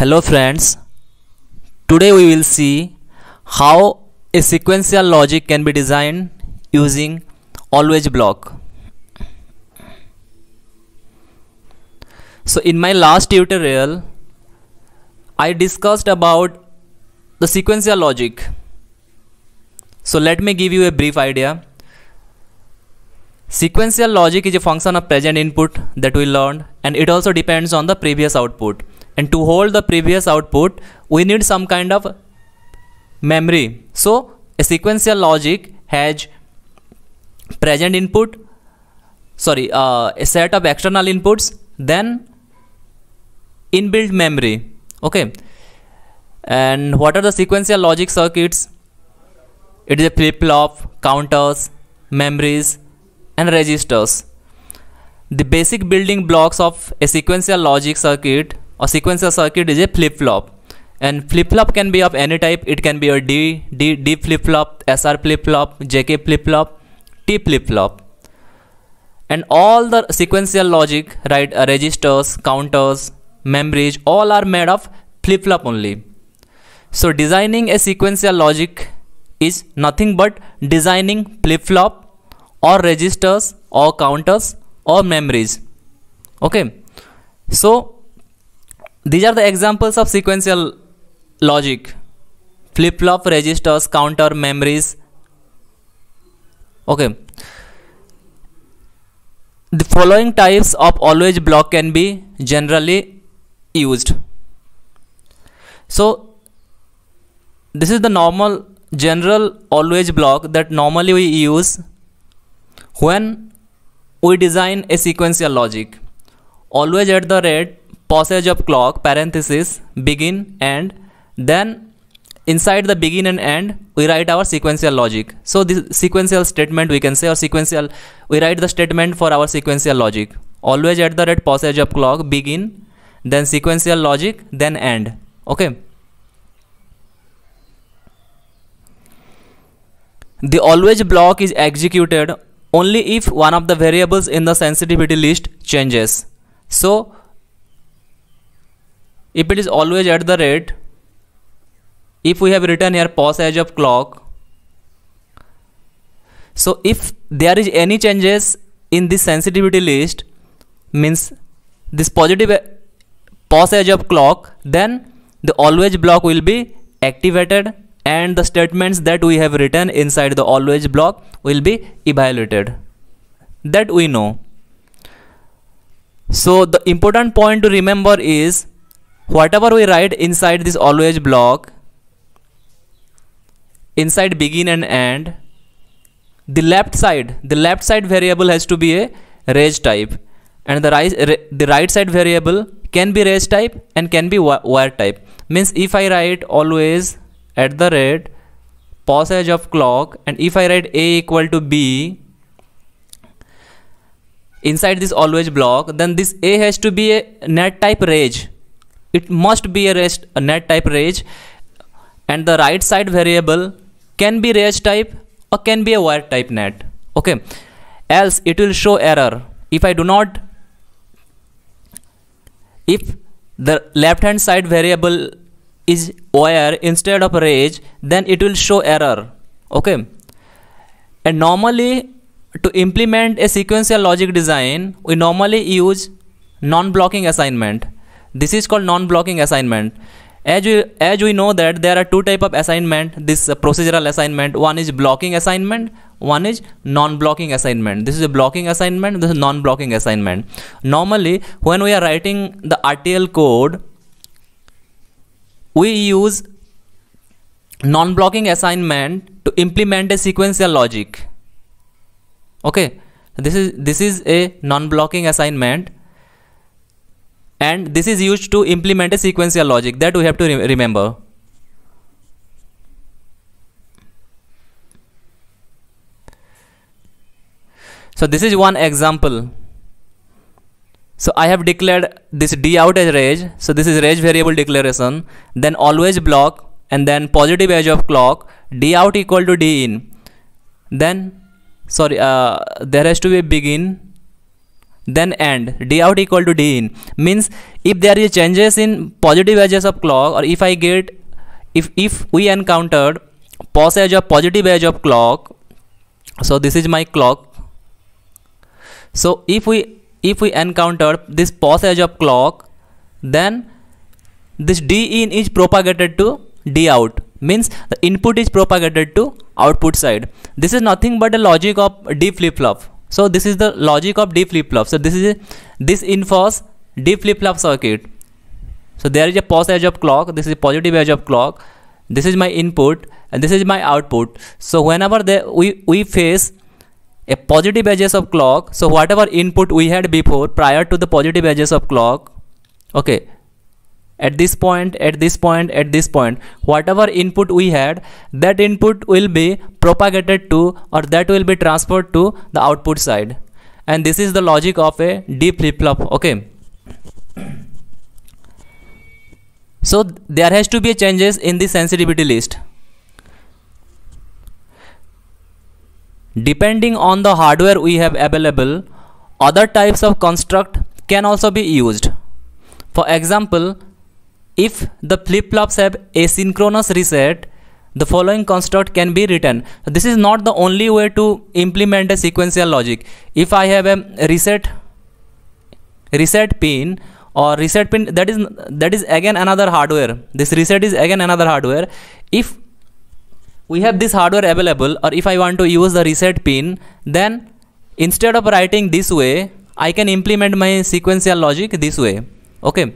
Hello friends, today we will see how a sequential logic can be designed using always block. So in my last tutorial, I discussed about the sequential logic. So let me give you a brief idea. Sequential logic is a function of present input that we learned and it also depends on the previous output. And to hold the previous output, we need some kind of memory. So a sequential logic has present input, sorry, uh, a set of external inputs, then inbuilt memory. Okay. And what are the sequential logic circuits? It is a flip-flop, counters, memories, and registers. The basic building blocks of a sequential logic circuit or sequential circuit is a flip-flop and flip-flop can be of any type it can be a D, D, D flip-flop, SR flip-flop, JK flip-flop, T flip-flop and all the sequential logic right uh, registers, counters, memories all are made of flip-flop only. So designing a sequential logic is nothing but designing flip-flop or registers or counters or memories okay so these are the examples of sequential logic flip-flop registers counter memories okay the following types of always block can be generally used so this is the normal general always block that normally we use when we design a sequential logic, always at the rate passage of clock parenthesis begin and then inside the begin and end we write our sequential logic so this sequential statement we can say or sequential we write the statement for our sequential logic always at the rate passage of clock begin then sequential logic then end okay the always block is executed only if one of the variables in the sensitivity list changes. So if it is always at the rate, if we have written here passage of clock, so if there is any changes in this sensitivity list, means this positive passage of clock, then the always block will be activated and the statements that we have written inside the always block will be evaluated that we know so the important point to remember is whatever we write inside this always block inside begin and end the left side the left side variable has to be a range type and the right, the right side variable can be range type and can be wire type means if I write always at the rate passage of clock and if I write a equal to b inside this always block then this a has to be a net type range it must be a, rest, a net type range and the right side variable can be range type or can be a wire type net okay else it will show error if I do not if the left hand side variable is wire instead of rage then it will show error okay and normally to implement a sequential logic design we normally use non-blocking assignment this is called non-blocking assignment as we, as we know that there are two type of assignment this uh, procedural assignment one is blocking assignment one is non-blocking assignment this is a blocking assignment this is non-blocking assignment normally when we are writing the RTL code we use non-blocking assignment to implement a sequential logic okay this is this is a non-blocking assignment and this is used to implement a sequential logic that we have to re remember so this is one example so I have declared this d out as range. So this is range variable declaration. Then always block and then positive edge of clock d out equal to d in. Then sorry uh, there has to be begin then end d out equal to d in means if there is changes in positive edges of clock or if I get if if we encountered passage of positive edge of clock so this is my clock so if we if we encounter this passage of clock then this d in is propagated to d out means the input is propagated to output side this is nothing but the logic of d flip flop so this is the logic of d flip flop so this is this infers d flip flop circuit so there is a positive edge of clock this is positive edge of clock this is my input and this is my output so whenever they, we we face a positive edges of clock so whatever input we had before prior to the positive edges of clock okay at this point at this point at this point whatever input we had that input will be propagated to or that will be transferred to the output side and this is the logic of a D flip-flop okay so there has to be changes in the sensitivity list Depending on the hardware we have available, other types of construct can also be used. For example, if the flip-flops have asynchronous reset, the following construct can be written. This is not the only way to implement a sequential logic. If I have a reset reset pin or reset pin that is that is again another hardware this reset is again another hardware if we have this hardware available or if I want to use the reset pin then instead of writing this way I can implement my sequential logic this way okay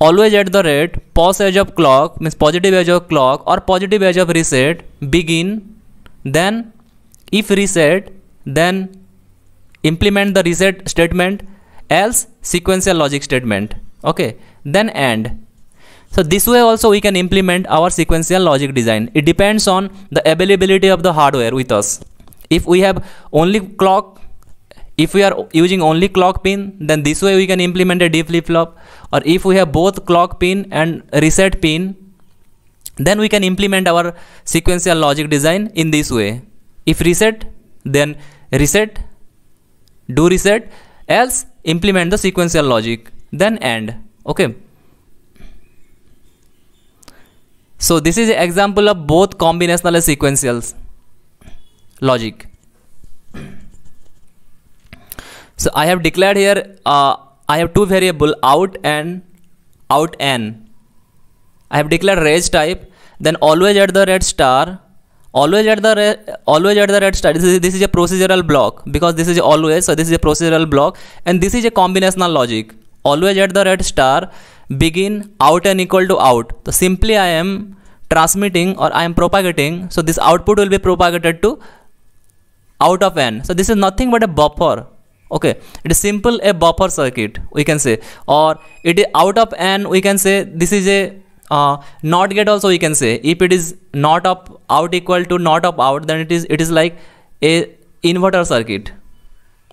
always at the rate pause edge of clock means positive edge of clock or positive edge of reset begin then if reset then implement the reset statement else sequential logic statement okay then end so this way also we can implement our sequential logic design. It depends on the availability of the hardware with us. If we have only clock, if we are using only clock pin, then this way we can implement a D flip-flop. Or if we have both clock pin and reset pin, then we can implement our sequential logic design in this way. If reset, then reset, do reset, else implement the sequential logic, then end. Okay. So this is an example of both combinational and sequential logic. So I have declared here uh, I have two variable out and out n. I have declared range type then always at the red star always at the red, always at the red star this is, this is a procedural block because this is always so this is a procedural block and this is a combinational logic always at the red star begin out and equal to out so simply i am transmitting or i am propagating so this output will be propagated to out of n so this is nothing but a buffer okay it is simple a buffer circuit we can say or it is out of n we can say this is a uh, not gate also we can say if it is not of out equal to not of out then it is it is like a inverter circuit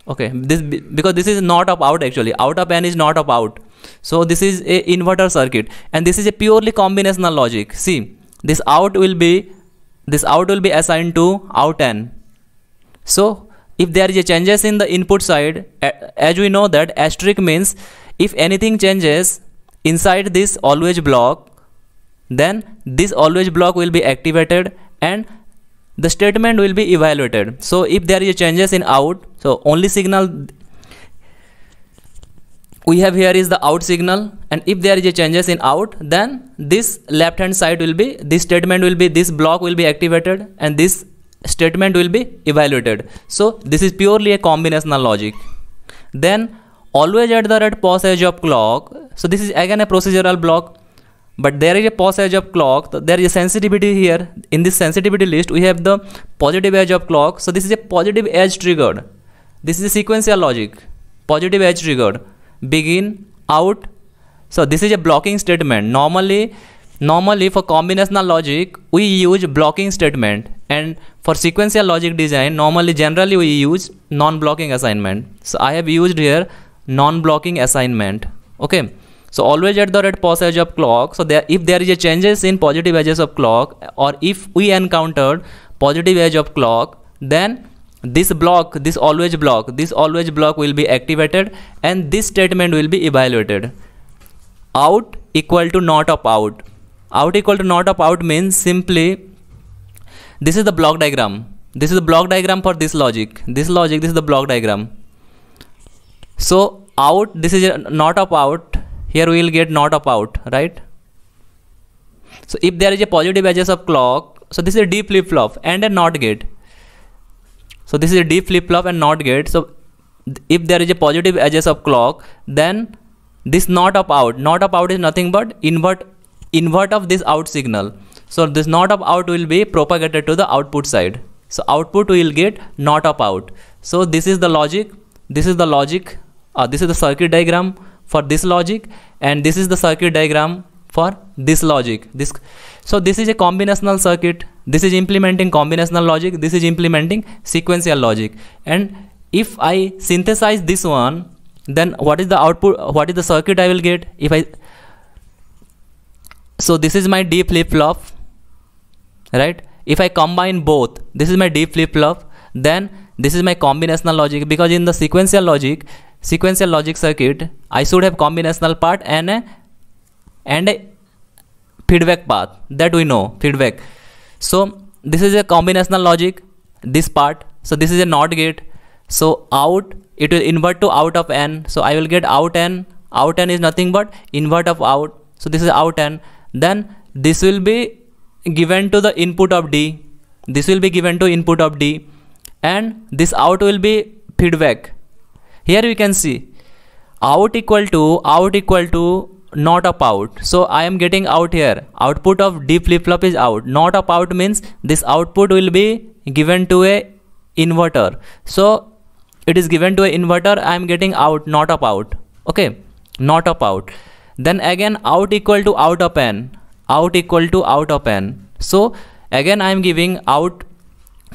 okay this because this is not of out actually out of n is not of out so this is a inverter circuit and this is a purely combinational logic see this out will be this out will be assigned to out n so if there is a changes in the input side as we know that asterisk means if anything changes inside this always block then this always block will be activated and the statement will be evaluated so if there is a changes in out so only signal we have here is the out signal and if there is a changes in out then this left hand side will be this statement will be this block will be activated and this statement will be evaluated so this is purely a combinational logic then always at the rate passage of clock so this is again a procedural block but there is a passage of clock there is a sensitivity here in this sensitivity list we have the positive edge of clock so this is a positive edge triggered this is a sequential logic positive edge triggered begin out so this is a blocking statement normally normally for combinational logic we use blocking statement and for sequential logic design normally generally we use non-blocking assignment so i have used here non-blocking assignment okay so always at the red passage edge of clock so there, if there is a changes in positive edges of clock or if we encountered positive edge of clock then this block this always block this always block will be activated and this statement will be evaluated out equal to not of out out equal to not of out means simply this is the block diagram this is the block diagram for this logic this logic this is the block diagram so out this is not of out here we will get not of out right so if there is a positive edges of clock so this is a d flip flop and a not gate so this is a D flip-flop and NOT gate so if there is a positive edges of clock then this not of out not of out is nothing but invert invert of this out signal so this not of out will be propagated to the output side so output will get not of out so this is the logic this is the logic uh, this is the circuit diagram for this logic and this is the circuit diagram for this logic this so this is a combinational circuit this is implementing combinational logic this is implementing sequential logic and if i synthesize this one then what is the output what is the circuit i will get if i so this is my d flip flop right if i combine both this is my d flip flop then this is my combinational logic because in the sequential logic sequential logic circuit i should have combinational part and a and feedback path that we know feedback so this is a combinational logic this part so this is a not gate so out it will invert to out of n so i will get out n out n is nothing but invert of out so this is out n then this will be given to the input of d this will be given to input of d and this out will be feedback here we can see out equal to out equal to not a out so i am getting out here output of d flip flop is out not a out means this output will be given to a inverter so it is given to a inverter i am getting out not a out okay not a out then again out equal to out of n out equal to out of n so again i am giving out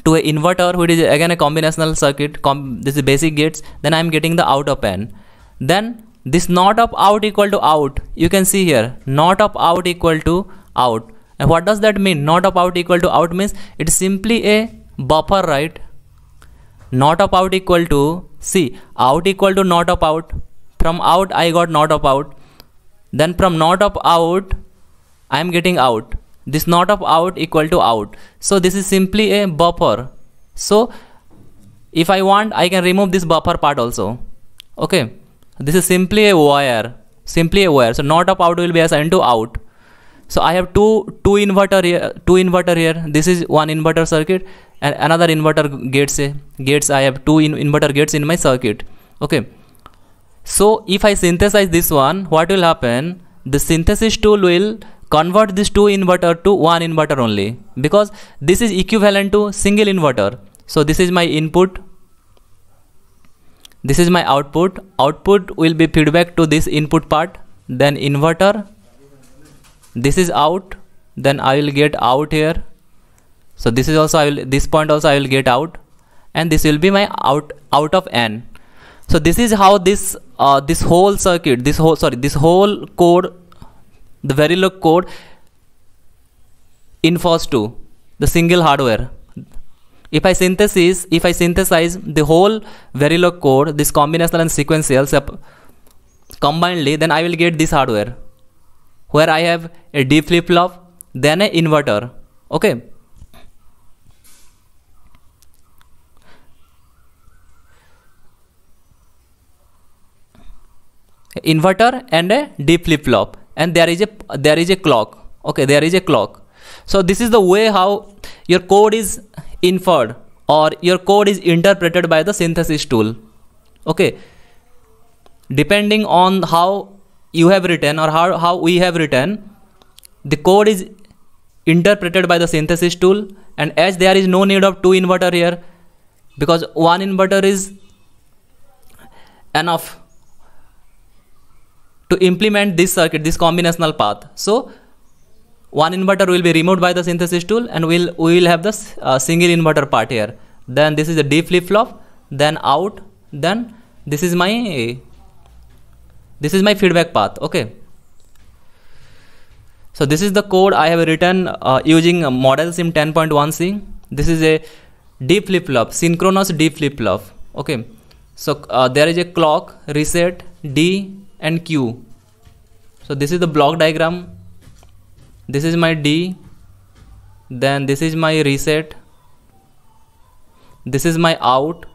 to a inverter which is again a combinational circuit com this is basic gates then i am getting the out of n then this not of out equal to out you can see here not of out equal to out and what does that mean not of out equal to out means it's simply a buffer right not of out equal to see out equal to not of out from out i got not of out then from not of out i am getting out this not of out equal to out so this is simply a buffer so if i want i can remove this buffer part also okay this is simply a wire simply a wire so not of out will be assigned to out so i have two two inverter here two inverter here this is one inverter circuit and another inverter gates gates i have two in inverter gates in my circuit okay so if i synthesize this one what will happen the synthesis tool will convert this two inverter to one inverter only because this is equivalent to single inverter so this is my input this is my output output will be feedback to this input part then inverter this is out then I will get out here so this is also I will this point also I will get out and this will be my out out of n so this is how this uh, this whole circuit this whole sorry this whole code the Verilog code infers to the single hardware if I synthesize, if I synthesize the whole Verilog code, this combinational and sequential combinedly, then I will get this hardware where I have a D flip flop, then an inverter. Okay. inverter and a D flip flop and there is a there is a clock okay there is a clock so this is the way how your code is inferred or your code is interpreted by the synthesis tool okay depending on how you have written or how, how we have written the code is interpreted by the synthesis tool and as there is no need of two inverter here because one inverter is enough to implement this circuit this combinational path so one inverter will be removed by the synthesis tool and we'll, we will have the uh, single inverter part here then this is a D flip-flop then out then this is my this is my feedback path okay so this is the code I have written uh, using ModelSim model sim 10.1c this is a D flip-flop synchronous D flip-flop okay so uh, there is a clock reset D and Q so this is the block diagram this is my D then this is my reset this is my out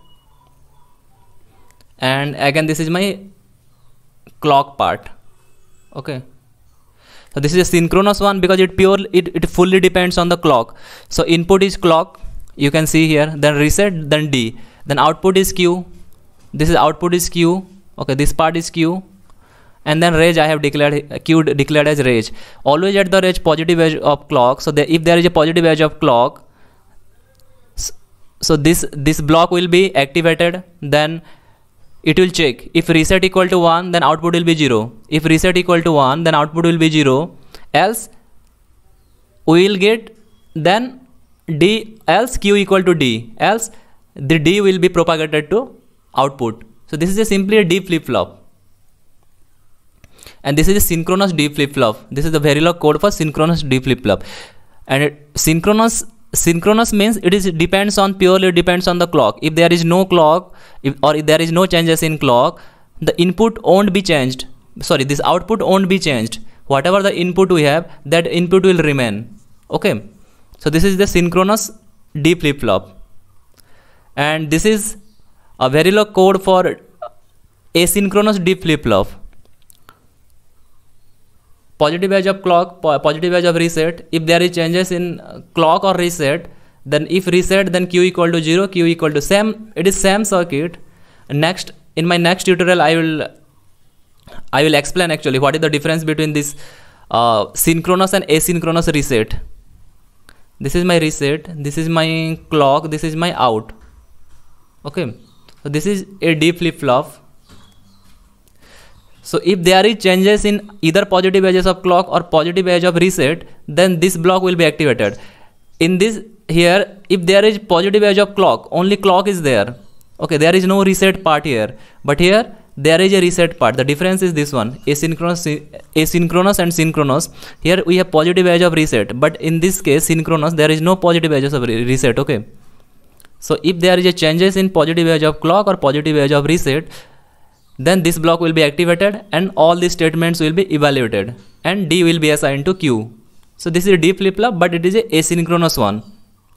and again this is my clock part okay so this is a synchronous one because it pure it, it fully depends on the clock so input is clock you can see here then reset then d then output is q this is output is q okay this part is q and then rage I have declared Q declared as rage always at the rage positive edge of clock so the, if there is a positive edge of clock so this this block will be activated then it will check if reset equal to 1 then output will be 0 if reset equal to 1 then output will be 0 else we will get then d else q equal to d else the d will be propagated to output so this is a simply a d flip flop and this is a synchronous D flip-flop this is the Verilog code for synchronous D flip-flop and it, synchronous synchronous means it is depends on purely depends on the clock if there is no clock if, or if there is no changes in clock the input won't be changed sorry this output won't be changed whatever the input we have that input will remain okay so this is the synchronous D flip-flop and this is a Verilog code for asynchronous D flip-flop positive edge of clock po positive edge of reset if there is changes in uh, clock or reset then if reset then q equal to 0 q equal to same it is same circuit next in my next tutorial i will i will explain actually what is the difference between this uh, synchronous and asynchronous reset this is my reset this is my clock this is my out okay so this is a d flip flop so if there is changes in either positive edges of clock or positive edge of reset, then this block will be activated. In this here, if there is positive edge of clock, only clock is there. Okay, there is no reset part here. But here, there is a reset part. The difference is this one, asynchronous, asynchronous and synchronous. Here we have positive edge of reset. But in this case, synchronous, there is no positive edges of re reset, okay? So if there is a changes in positive edge of clock or positive edge of reset, then this block will be activated and all the statements will be evaluated and D will be assigned to Q. So this is a D flip-flop but it is a asynchronous one.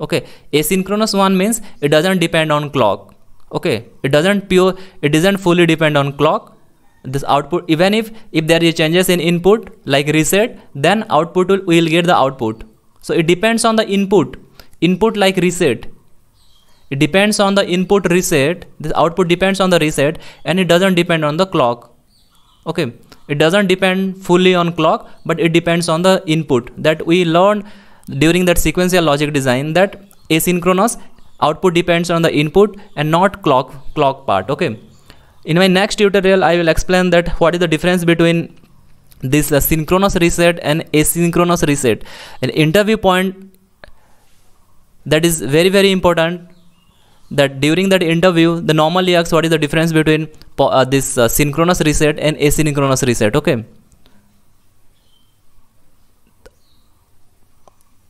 Okay, asynchronous one means it doesn't depend on clock. Okay, it doesn't pure, it doesn't fully depend on clock. This output, even if if there is changes in input like reset, then output will, will get the output. So it depends on the input. Input like reset, it depends on the input reset This output depends on the reset and it doesn't depend on the clock okay it doesn't depend fully on clock but it depends on the input that we learned during that sequential logic design that asynchronous output depends on the input and not clock clock part okay in my next tutorial i will explain that what is the difference between this uh, synchronous reset and asynchronous reset an interview point that is very very important that during that interview the normal reacts what is the difference between uh, this uh, synchronous reset and asynchronous reset okay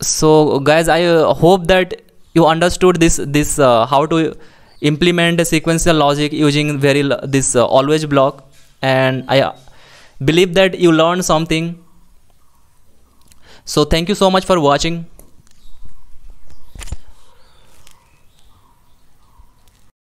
so guys i uh, hope that you understood this this uh, how to implement a sequential logic using very this uh, always block and i uh, believe that you learned something so thank you so much for watching